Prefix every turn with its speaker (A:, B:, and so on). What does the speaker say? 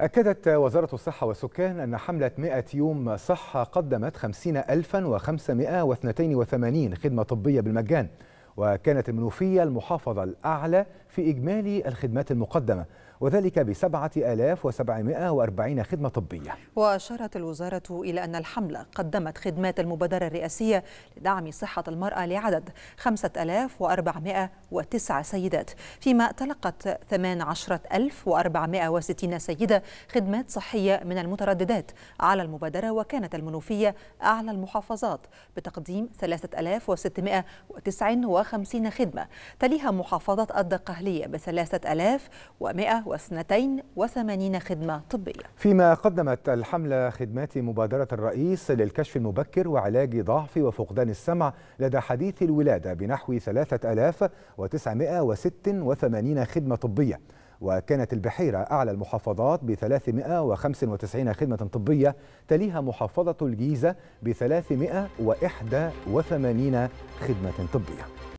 A: أكدت وزارة الصحة والسكان أن حملة 100 يوم صحة قدمت 50582 خدمة طبية بالمجان وكانت المنوفية المحافظة الأعلى في إجمالي الخدمات المقدمة وذلك ب 7740 خدمة طبية
B: وأشارت الوزارة إلى أن الحملة قدمت خدمات المبادرة الرئاسية لدعم صحة المرأة لعدد 5409 سيدات فيما تلقت 18460 سيدة خدمات صحية من المترددات على المبادرة وكانت المنوفية أعلى المحافظات بتقديم 3659 وخمسين خدمة تليها محافظة الدقهلية ب 3182 خدمة طبية
A: فيما قدمت الحملة خدمات مبادرة الرئيس للكشف المبكر وعلاج ضعف وفقدان السمع لدى حديث الولادة بنحو 3986 خدمة طبية وكانت البحيرة أعلى المحافظات ب 395 خدمة طبية تليها محافظة الجيزة ب 381 خدمة طبية